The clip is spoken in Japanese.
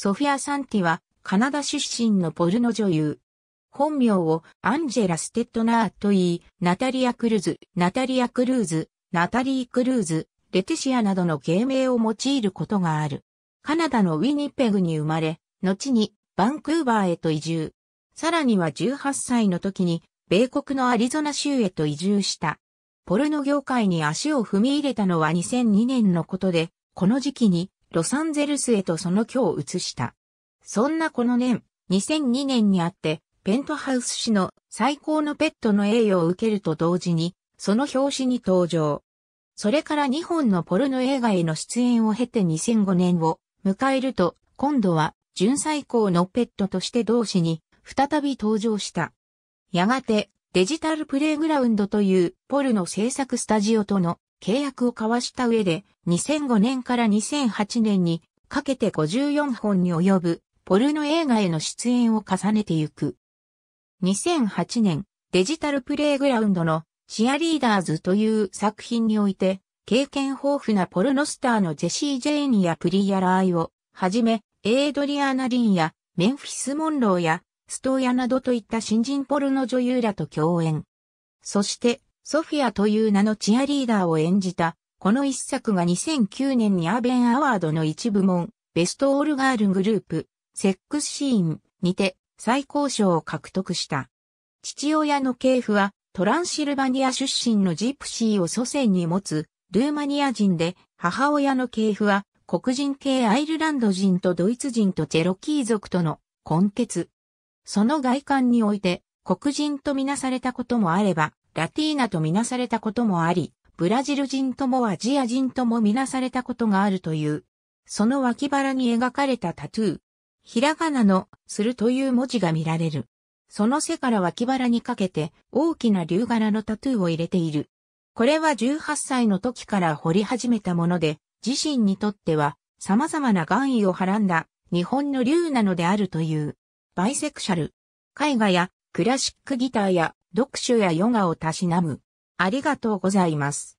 ソフィア・サンティは、カナダ出身のポルノ女優。本名をアンジェラ・ステッドナーと言い、ナタリア・クルーズ、ナタリア・クルーズ、ナタリー・クルーズ、レテシアなどの芸名を用いることがある。カナダのウィニペグに生まれ、後にバンクーバーへと移住。さらには18歳の時に、米国のアリゾナ州へと移住した。ポルノ業界に足を踏み入れたのは2002年のことで、この時期にロサンゼルスへとその居を移した。そんなこの年、2002年にあって、ペントハウス誌の最高のペットの栄誉を受けると同時に、その表紙に登場。それから2本のポルノ映画への出演を経て2005年を迎えると、今度は純最高のペットとして同誌に再び登場した。やがてデジタルプレイグラウンドというポルノ制作スタジオとの契約を交わした上で、2005年から2008年にかけて54本に及ぶポルノ映画への出演を重ねてゆく。2008年、デジタルプレイグラウンドのシアリーダーズという作品において、経験豊富なポルノスターのジェシー・ジェイニやプリヤライをはじめ、エイドリアナ・リンやメンフィス・モンローやストーヤなどといった新人ポルノ女優らと共演。そして、ソフィアという名のチアリーダーを演じた、この一作が2009年にアーベンアワードの一部門、ベストオールガールグループ、セックスシーンにて最高賞を獲得した。父親の系譜はトランシルバニア出身のジプシーを祖先に持つルーマニア人で母親の系譜は黒人系アイルランド人とドイツ人とチェロキー族との混血。その外観において黒人とみなされたこともあればラティーナとみなされたこともあり、ブラジル人ともアジア人ともみなされたことがあるという。その脇腹に描かれたタトゥー。ひらがなの、するという文字が見られる。その背から脇腹にかけて大きな竜柄のタトゥーを入れている。これは18歳の時から掘り始めたもので、自身にとっては様々な願意をはらんだ日本の竜なのであるという。バイセクシャル。絵画やクラシックギターや読書やヨガをたしなむ。ありがとうございます。